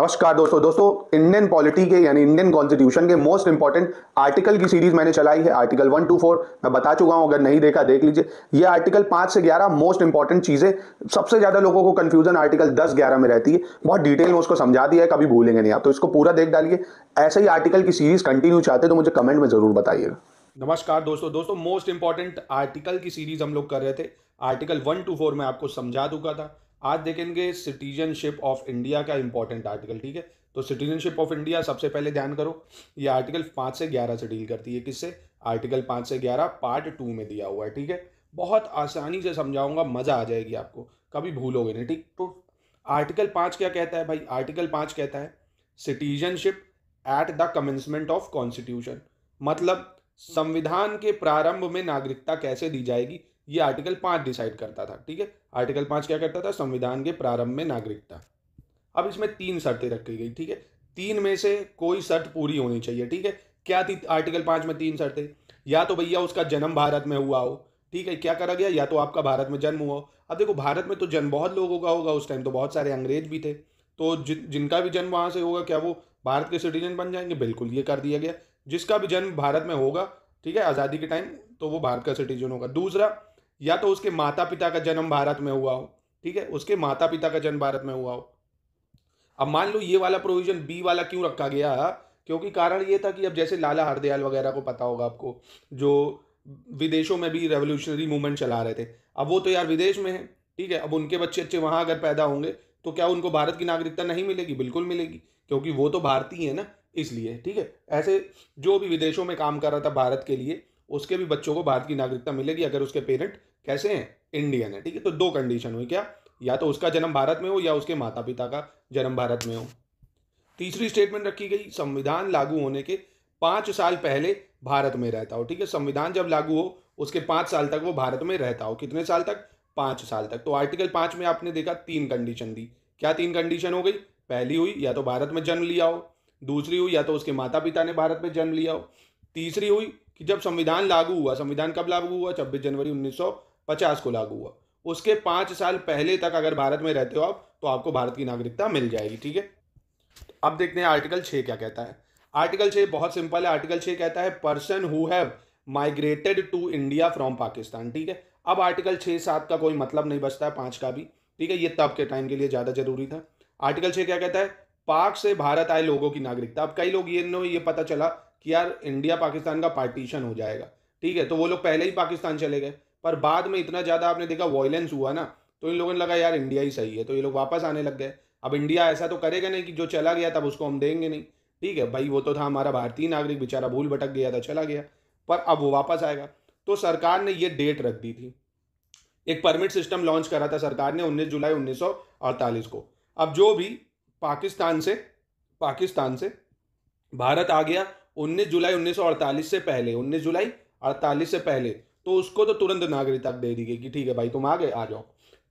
नमस्कार दोस्तों दोस्तों इंडियन पॉलिटी के यानी इंडियन कॉन्स्टिट्यूशन के मोस्ट इंपॉर्टेंट आर्टिकल की सीरीज मैंने चलाई है आर्टिकल वन टू फोर मैं बता चुका हूं अगर नहीं देखा देख लीजिए ये आर्टिकल पांच से ग्यारह मोस्ट इंपॉर्टेंट चीजें सबसे ज्यादा लोगों को कंफ्यूजन आर्टिकल दस ग्यारह में रहती है बहुत डिटेल में उसको समझा दिया है कभी भूलेंगे नहीं आप तो इसको पूरा देख डालिए ऐसे ही आर्टिकल की सीरीज कंटिन्यू चाहते तो मुझे कमेंट में जरूर बताइएगा नमस्कार दोस्तों दोस्तों मोस्ट इंपॉर्टेंट आर्टिकल की सीरीज हम लोग कर रहे थे आर्टिकल वन टू फोर में आपको समझा चुका था आज देखेंगे सिटीजनशिप ऑफ इंडिया का इंपॉर्टेंट आर्टिकल ठीक है तो सिटीजनशिप ऑफ इंडिया सबसे पहले ध्यान करो ये आर्टिकल पाँच से ग्यारह से डील करती है किससे आर्टिकल पाँच से ग्यारह पार्ट टू में दिया हुआ है ठीक है बहुत आसानी से समझाऊंगा मज़ा आ जाएगी आपको कभी भूलोगे नहीं ठीक तो आर्टिकल पाँच क्या कहता है भाई आर्टिकल पाँच कहता है citizenship at the commencement of constitution मतलब संविधान के प्रारंभ में नागरिकता कैसे दी जाएगी ये आर्टिकल पाँच डिसाइड करता था ठीक है आर्टिकल पाँच क्या करता था संविधान के प्रारंभ में नागरिकता अब इसमें तीन शर्तें रखी गई ठीक है तीन में से कोई शर्त पूरी होनी चाहिए ठीक है क्या थी आर्टिकल पाँच में तीन शर्तें या तो भैया उसका जन्म भारत में हुआ हो ठीक है क्या करा गया या तो आपका भारत में जन्म हुआ हो अब देखो भारत में तो जन्म बहुत लोगों का होगा उस टाइम तो बहुत सारे अंग्रेज भी थे तो जि, जिनका भी जन्म वहाँ से होगा क्या वो भारत के सिटीजन बन जाएंगे बिल्कुल ये कर दिया गया जिसका भी जन्म भारत में होगा ठीक है आज़ादी के टाइम तो वो भारत का सिटीजन होगा दूसरा या तो उसके माता पिता का जन्म भारत में हुआ हो ठीक है उसके माता पिता का जन्म भारत में हुआ हो अब मान लो ये वाला प्रोविजन बी वाला क्यों रखा गया क्योंकि कारण ये था कि अब जैसे लाला हरदयाल वगैरह को पता होगा आपको जो विदेशों में भी रेवोल्यूशनरी मूवमेंट चला रहे थे अब वो तो यार विदेश में है ठीक है अब उनके बच्चे अच्छे वहाँ अगर पैदा होंगे तो क्या उनको भारत की नागरिकता नहीं मिलेगी बिल्कुल मिलेगी क्योंकि वो तो भारतीय है ना इसलिए ठीक है ऐसे जो भी विदेशों में काम कर रहा था भारत के लिए उसके भी बच्चों को भारत की नागरिकता मिलेगी अगर उसके पेरेंट कैसे हैं इंडियन है ठीक है तो दो कंडीशन हुई क्या या तो उसका जन्म भारत में हो या उसके माता पिता का जन्म भारत में हो तीसरी स्टेटमेंट रखी गई संविधान लागू होने के पाँच साल पहले भारत में रहता हो ठीक है संविधान जब लागू हो उसके पाँच साल तक वो भारत में रहता हो कितने साल तक पाँच साल तक तो आर्टिकल पाँच में आपने देखा तीन कंडीशन दी क्या तीन कंडीशन हो गई पहली हुई या तो भारत में जन्म लिया हो दूसरी हुई या तो उसके माता पिता ने भारत में जन्म लिया हो तीसरी हुई कि जब संविधान लागू हुआ संविधान कब लागू हुआ छब्बीस जनवरी उन्नीस पचास को लागू हुआ उसके पाँच साल पहले तक अगर भारत में रहते हो आप तो आपको भारत की नागरिकता मिल जाएगी ठीक है अब देखते हैं आर्टिकल छः क्या कहता है आर्टिकल छः बहुत सिंपल है आर्टिकल छः कहता है person who have migrated to India from Pakistan ठीक है अब आर्टिकल छः सात का कोई मतलब नहीं बचता है पाँच का भी ठीक है ये तब के टाइम के लिए ज़्यादा जरूरी था आर्टिकल छः क्या कहता है पाक से भारत आए लोगों की नागरिकता अब कई लोग ये नो ये पता चला कि यार इंडिया पाकिस्तान का पार्टीशन हो जाएगा ठीक है तो वो लोग पहले ही पाकिस्तान चले गए पर बाद में इतना ज़्यादा आपने देखा वॉयलेंस हुआ ना तो इन लोगों ने लगा यार इंडिया ही सही है तो ये लोग वापस आने लग गए अब इंडिया ऐसा तो करेगा नहीं कि जो चला गया तब उसको हम देंगे नहीं ठीक है भाई वो तो था हमारा भारतीय नागरिक बेचारा भूल भटक गया था चला गया पर अब वो वापस आएगा तो सरकार ने ये डेट रख दी थी एक परमिट सिस्टम लॉन्च करा था सरकार ने 19 जुलाई 1948 को अब जो भी पाकिस्तान से पाकिस्तान से भारत आ गया 19 जुलाई 1948 से पहले 19 जुलाई 48 से पहले तो उसको तो तुरंत नागरिकता दे दी गई कि ठीक है भाई तुम आ गए आ जाओ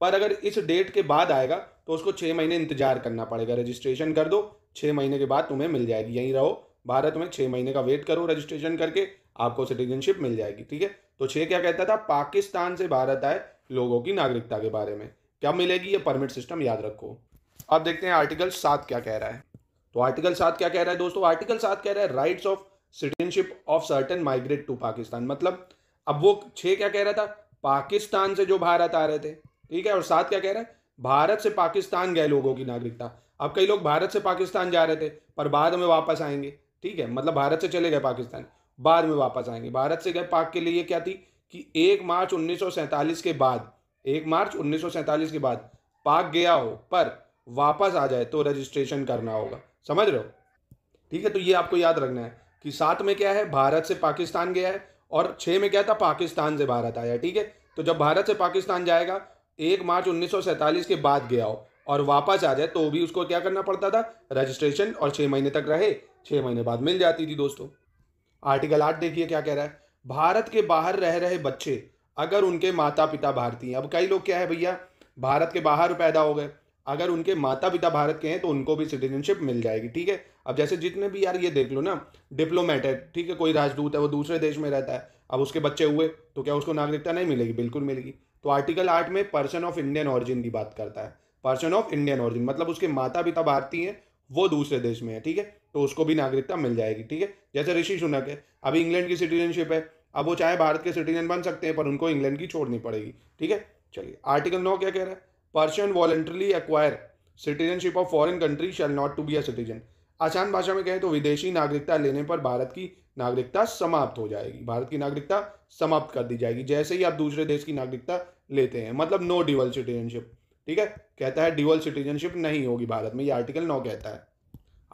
पर अगर इस डेट के बाद आएगा तो उसको छः महीने इंतजार करना पड़ेगा रजिस्ट्रेशन कर दो छः महीने के बाद तुम्हें मिल जाएगी यहीं रहो भारत में छः महीने का वेट करो रजिस्ट्रेशन करके आपको सिटीजनशिप मिल जाएगी ठीक है तो छः क्या कहता था पाकिस्तान से भारत आए लोगों की नागरिकता के बारे में क्या मिलेगी ये परमिट सिस्टम याद रखो अब देखते हैं आर्टिकल सात क्या कह रहा है तो आर्टिकल सात क्या कह रहा है दोस्तों आर्टिकल सात कह रहा है rights of citizenship of certain migrate to Pakistan मतलब अब वो छः क्या कह रहा था पाकिस्तान से जो भारत आ रहे थे ठीक है और सात क्या कह रहा है भारत से पाकिस्तान गए लोगों की नागरिकता अब कई लोग भारत से पाकिस्तान जा रहे थे पर बाद में वापस आएंगे ठीक है मतलब भारत से चले गए पाकिस्तान बाद में वापस आएंगे भारत से गए पाक के लिए क्या थी कि एक मार्च उन्नीस के बाद एक मार्च उन्नीस के बाद पाक गया हो पर वापस आ जाए तो रजिस्ट्रेशन करना होगा समझ रहे हो ठीक है तो ये आपको याद रखना है कि साथ में क्या है भारत से पाकिस्तान गया है और छः में क्या था पाकिस्तान से भारत आया ठीक है तो जब भारत से पाकिस्तान जाएगा एक मार्च उन्नीस के बाद गया हो और वापस आ जाए तो भी उसको क्या करना पड़ता था रजिस्ट्रेशन और छः महीने तक रहे छः महीने बाद मिल जाती थी दोस्तों आर्टिकल आठ देखिए क्या कह रहा है भारत के बाहर रह रहे बच्चे अगर उनके माता पिता भारतीय अब कई लोग क्या है भैया भारत के बाहर पैदा हो गए अगर उनके माता पिता भारत के हैं तो उनको भी सिटीजनशिप मिल जाएगी ठीक है अब जैसे जितने भी यार ये देख लो ना डिप्लोमेट है ठीक है कोई राजदूत है वो दूसरे देश में रहता है अब उसके बच्चे हुए तो क्या उसको नागरिकता नहीं मिलेगी बिल्कुल मिलेगी तो आर्टिकल आठ में पर्सन ऑफ इंडियन ऑरिजिन की बात करता है पर्सन ऑफ इंडियन ऑरिजिन मतलब उसके माता पिता भारतीय हैं वो दूसरे देश में है ठीक है तो उसको भी नागरिकता मिल जाएगी ठीक है जैसे ऋषि सुनक है अभी इंग्लैंड की सिटीजनशिप है अब वो चाहे भारत के सिटीजन बन सकते हैं पर उनको इंग्लैंड की छोड़नी पड़ेगी ठीक है चलिए आर्टिकल नौ क्या कह रहा है person voluntarily acquire citizenship of foreign country shall not to be a citizen आसान भाषा में कहें तो विदेशी नागरिकता लेने पर भारत की नागरिकता समाप्त हो जाएगी भारत की नागरिकता समाप्त कर दी जाएगी जैसे ही आप दूसरे देश की नागरिकता लेते हैं मतलब नो ड्यूअल सिटीजनशिप ठीक है कहता है ड्यूअल सिटीजनशिप नहीं होगी भारत में ये आर्टिकल नौ कहता है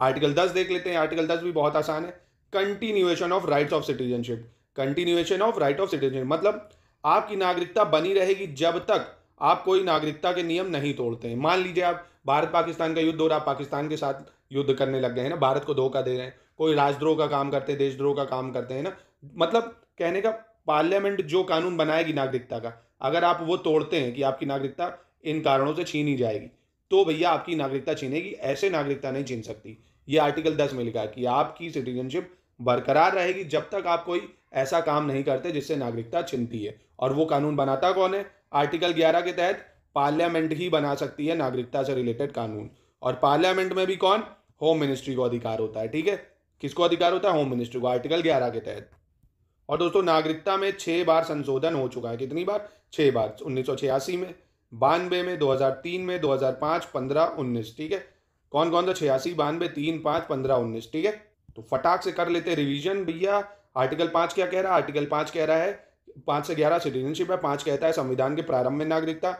आर्टिकल दस देख लेते हैं आर्टिकल दस भी बहुत आसान है continuation of rights of citizenship continuation of right of citizenship मतलब आपकी नागरिकता बनी रहेगी जब तक आप कोई नागरिकता के नियम नहीं तोड़ते हैं मान लीजिए आप भारत पाकिस्तान का युद्ध हो रहा पाकिस्तान के साथ युद्ध करने लग गए हैं ना भारत को धोखा दे रहे हैं कोई राजद्रोह का काम करते हैं देशद्रोह का काम करते हैं ना मतलब कहने का पार्लियामेंट जो कानून बनाएगी नागरिकता का अगर आप वो तोड़ते हैं कि आपकी नागरिकता इन कारणों से छीनी जाएगी तो भैया आपकी नागरिकता छीनेगी ऐसे नागरिकता नहीं छीन सकती ये आर्टिकल दस में लिखा है कि आपकी सिटीजनशिप बरकरार रहेगी जब तक आप कोई ऐसा काम नहीं करते जिससे नागरिकता छिनती है और वो कानून बनाता कौन है आर्टिकल 11 के तहत पार्लियामेंट ही बना सकती है नागरिकता से रिलेटेड कानून और पार्लियामेंट में भी कौन होम मिनिस्ट्री को अधिकार होता है ठीक है किसको अधिकार होता है होम मिनिस्ट्री को आर्टिकल ग्यारह के तहत और दोस्तों नागरिकता में छः बार संशोधन हो चुका है कितनी बार छः बार उन्नीस में बानवे में 2003 में 2005 पंद्रह उन्नीस ठीक है कौन कौन सा छियासी बानवे तीन पाँच पंद्रह उन्नीस ठीक है तो फटाक से कर लेते रिवीजन भैया आर्टिकल पाँच क्या कह रहा है आर्टिकल पाँच कह रहा है पाँच से ग्यारह सिटीजनशिप है पाँच कहता है संविधान के प्रारंभ में नागरिकता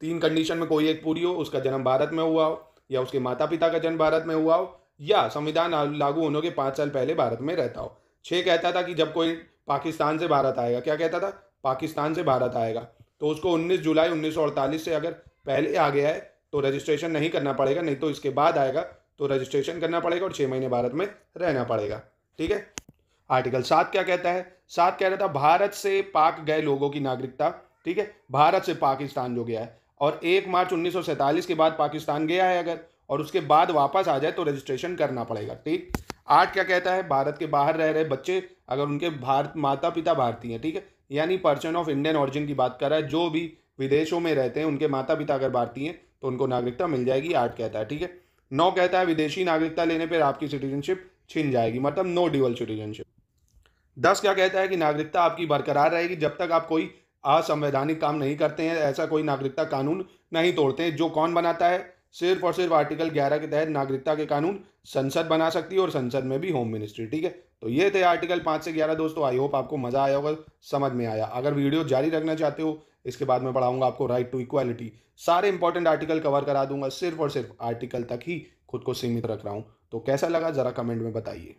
तीन कंडीशन में कोई एक पूरी हो उसका जन्म भारत में हुआ हो या उसके माता पिता का जन्म भारत में हुआ हो या संविधान लागू होने के पाँच साल पहले भारत में रहता हो छः कहता था कि जब कोई पाकिस्तान से भारत आएगा क्या कहता था पाकिस्तान से भारत आएगा तो उसको 19 जुलाई 1948 से अगर पहले आ गया है तो रजिस्ट्रेशन नहीं करना पड़ेगा नहीं तो इसके बाद आएगा तो रजिस्ट्रेशन करना पड़ेगा और छः महीने भारत में रहना पड़ेगा ठीक है आर्टिकल सात क्या कहता है सात कह रहा था भारत से पाक गए लोगों की नागरिकता ठीक है भारत से पाकिस्तान जो गया है और एक मार्च उन्नीस के बाद पाकिस्तान गया है अगर और उसके बाद वापस आ जाए तो रजिस्ट्रेशन करना पड़ेगा ठीक आठ क्या कहता है भारत के बाहर रह रहे बच्चे अगर उनके भारत माता पिता भारतीय हैं ठीक है यानी पर्सन ऑफ इंडियन ऑरिजिन की बात कर रहा है जो भी विदेशों में रहते हैं उनके माता पिता अगर भारतीय हैं तो उनको नागरिकता मिल जाएगी आठ कहता है ठीक है नौ कहता है विदेशी नागरिकता लेने पर आपकी सिटीजनशिप छिन जाएगी मतलब नो डिवल सिटीजनशिप दस क्या कहता है कि नागरिकता आपकी बरकरार रहेगी जब तक आप कोई असंवैधानिक काम नहीं करते हैं ऐसा कोई नागरिकता कानून नहीं तोड़ते हैं जो कौन बनाता है सिर्फ और सिर्फ आर्टिकल 11 के तहत नागरिकता के कानून संसद बना सकती है और संसद में भी होम मिनिस्ट्री ठीक है तो ये थे आर्टिकल पाँच से ग्यारह दोस्तों आई होप आपको मज़ा आया होगा समझ में आया अगर वीडियो जारी रखना चाहते हो इसके बाद मैं पढ़ाऊंगा आपको राइट टू इक्वालिटी सारे इंपॉर्टेंट आर्टिकल कवर करा दूंगा सिर्फ और सिर्फ आर्टिकल तक ही खुद को सीमित रख रहा हूँ तो कैसा लगा ज़रा कमेंट में बताइए